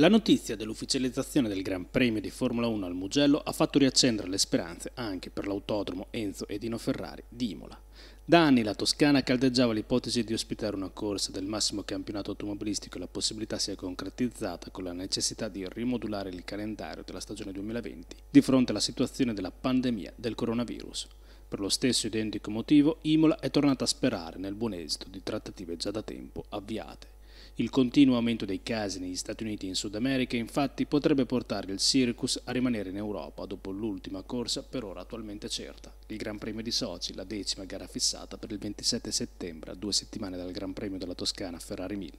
La notizia dell'ufficializzazione del Gran Premio di Formula 1 al Mugello ha fatto riaccendere le speranze anche per l'autodromo Enzo Edino Ferrari di Imola. Da anni la Toscana caldeggiava l'ipotesi di ospitare una corsa del massimo campionato automobilistico e la possibilità si è concretizzata con la necessità di rimodulare il calendario della stagione 2020 di fronte alla situazione della pandemia del coronavirus. Per lo stesso identico motivo, Imola è tornata a sperare nel buon esito di trattative già da tempo avviate. Il continuo aumento dei casi negli Stati Uniti e in Sud America infatti potrebbe portare il Circus a rimanere in Europa dopo l'ultima corsa per ora attualmente certa, il Gran Premio di Sochi, la decima gara fissata per il 27 settembre, a due settimane dal Gran Premio della Toscana Ferrari 1000.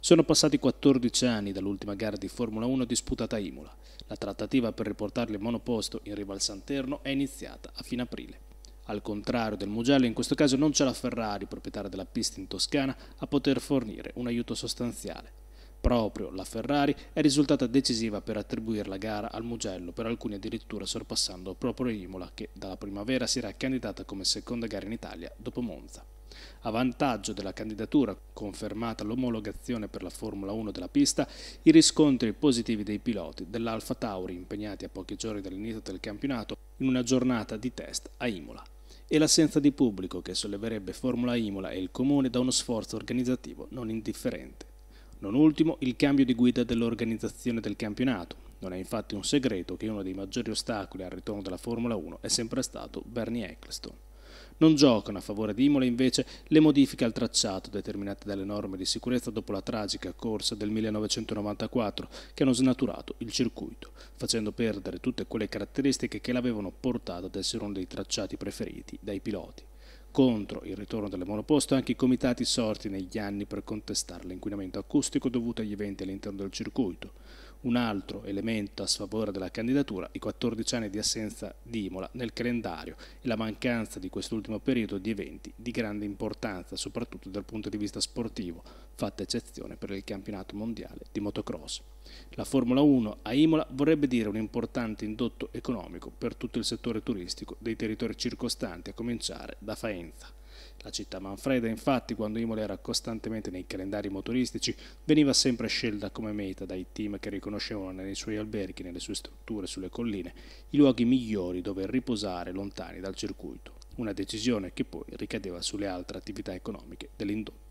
Sono passati 14 anni dall'ultima gara di Formula 1 disputata a Imola. La trattativa per riportarle monoposto in riva al Santerno è iniziata a fine aprile al contrario del Mugello, in questo caso non c'è la Ferrari, proprietaria della pista in Toscana, a poter fornire un aiuto sostanziale. Proprio la Ferrari è risultata decisiva per attribuire la gara al Mugello, per alcuni addirittura sorpassando proprio Imola, che dalla primavera si era candidata come seconda gara in Italia dopo Monza. A vantaggio della candidatura, confermata l'omologazione per la Formula 1 della pista, i riscontri positivi dei piloti dell'Alfa Tauri impegnati a pochi giorni dall'inizio del campionato in una giornata di test a Imola e l'assenza di pubblico che solleverebbe Formula Imola e il comune da uno sforzo organizzativo non indifferente. Non ultimo il cambio di guida dell'organizzazione del campionato. Non è infatti un segreto che uno dei maggiori ostacoli al ritorno della Formula 1 è sempre stato Bernie Eccleston. Non giocano a favore di Imola invece le modifiche al tracciato determinate dalle norme di sicurezza dopo la tragica corsa del 1994 che hanno snaturato il circuito, facendo perdere tutte quelle caratteristiche che l'avevano portato ad essere uno dei tracciati preferiti dai piloti. Contro il ritorno delle monoposto anche i comitati sorti negli anni per contestare l'inquinamento acustico dovuto agli eventi all'interno del circuito. Un altro elemento a sfavore della candidatura, i 14 anni di assenza di Imola nel calendario e la mancanza di quest'ultimo periodo di eventi di grande importanza, soprattutto dal punto di vista sportivo, fatta eccezione per il campionato mondiale di motocross. La Formula 1 a Imola vorrebbe dire un importante indotto economico per tutto il settore turistico dei territori circostanti, a cominciare da Faenza. La città Manfreda, infatti, quando Imola era costantemente nei calendari motoristici, veniva sempre scelta come meta dai team che riconoscevano nei suoi alberghi, nelle sue strutture sulle colline, i luoghi migliori dove riposare lontani dal circuito. Una decisione che poi ricadeva sulle altre attività economiche dell'indotto.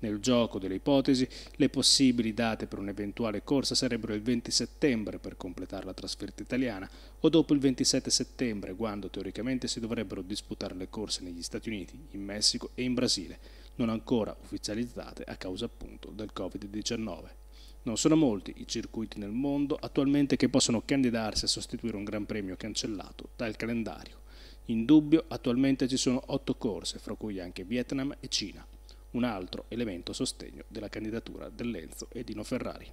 Nel gioco delle ipotesi, le possibili date per un'eventuale corsa sarebbero il 20 settembre per completare la trasferta italiana o dopo il 27 settembre, quando teoricamente si dovrebbero disputare le corse negli Stati Uniti, in Messico e in Brasile, non ancora ufficializzate a causa appunto del Covid-19. Non sono molti i circuiti nel mondo attualmente che possono candidarsi a sostituire un Gran Premio cancellato dal calendario. In dubbio attualmente ci sono otto corse, fra cui anche Vietnam e Cina un altro elemento a sostegno della candidatura del Lenzo e Dino Ferrari.